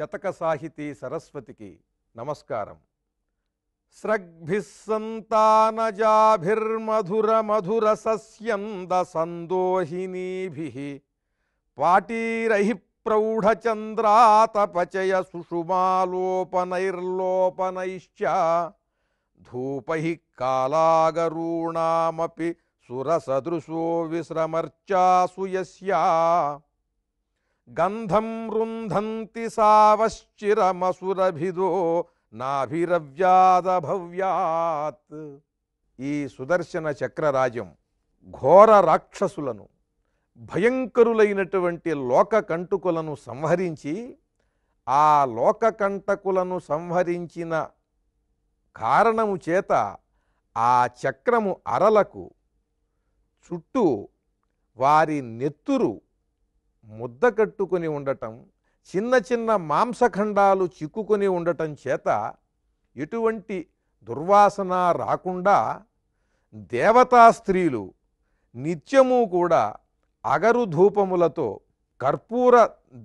శతక సాహితీ సరస్వతికి నమస్కారం స్రగ్భిస్సంతానజాభిర్మధుర మధుర సస్యంద సందోహినీభి పాటీరహి ప్రౌఢచంద్రాతపచయ సుషుమాలోపనైర్లోపనైశ్చ ధూపై కాలాగరూణామపి సురసదృశో విశ్రమర్చాసు యస్యా గంధం రుంధంతి సావశ్చిరమసురభిదో నాభిరవ్యాదభవ్యాత్ ఈ సుదర్శన చక్రరాజ్యం ఘోర రాక్షసులను భయంకరులైనటువంటి లోక కంటుకులను సంహరించి ఆ లోక కంటకులను సంహరించిన కారణము చేత ఆ చక్రము అరలకు చుట్టూ వారి నెత్తురు ముద్ద కట్టుకుని ఉండటం చిన్న చిన్న మాంసఖండాలు చిక్కుకొని ఉండటం చేత ఎటువంటి దుర్వాసన రాకుండా దేవతా స్త్రీలు నిత్యము కూడా అగరు ధూపములతో కర్పూర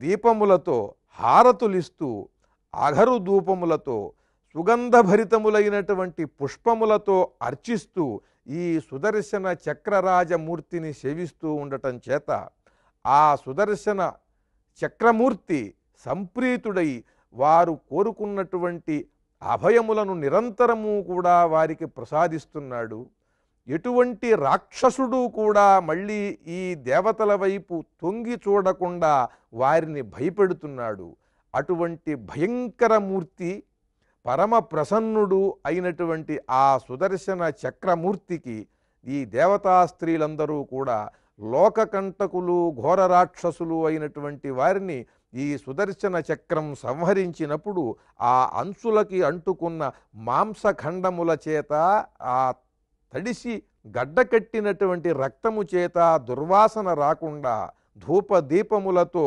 దీపములతో హారతులిస్తూ అగరు ధూపములతో సుగంధభరితములైనటువంటి పుష్పములతో అర్చిస్తూ ఈ సుదర్శన చక్రరాజమూర్తిని సేవిస్తూ ఉండటం చేత ఆ సుదర్శన చక్రమూర్తి సంప్రీతుడై వారు కోరుకున్నటువంటి అభయములను నిరంతరము కూడా వారికి ప్రసాదిస్తున్నాడు ఎటువంటి రాక్షసుడు కూడా మళ్ళీ ఈ దేవతల వైపు తొంగి చూడకుండా వారిని భయపెడుతున్నాడు అటువంటి భయంకరమూర్తి పరమ ప్రసన్నుడు అయినటువంటి ఆ సుదర్శన చక్రమూర్తికి ఈ దేవతా స్త్రీలందరూ కూడా లోకకంటకులు ఘోర రాక్షసులు అయినటువంటి వారిని ఈ సుదర్శన చక్రం సంహరించినప్పుడు ఆ అంశులకి అంటుకున్న మాంసఖండముల చేత ఆ తడిసి గడ్డకట్టినటువంటి రక్తము చేత దుర్వాసన రాకుండా ధూపదీపములతో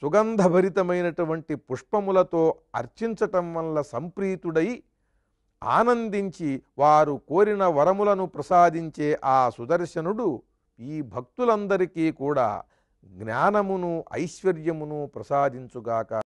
సుగంధభరితమైనటువంటి పుష్పములతో అర్చించటం వల్ల సంప్రీతుడై ఆనందించి వారు కోరిన వరములను ప్రసాదించే ఆ సుదర్శనుడు ఈ భక్తులందరికీ కూడా జ్ఞానమును ఐశ్వర్యమును ప్రసాదించుగాక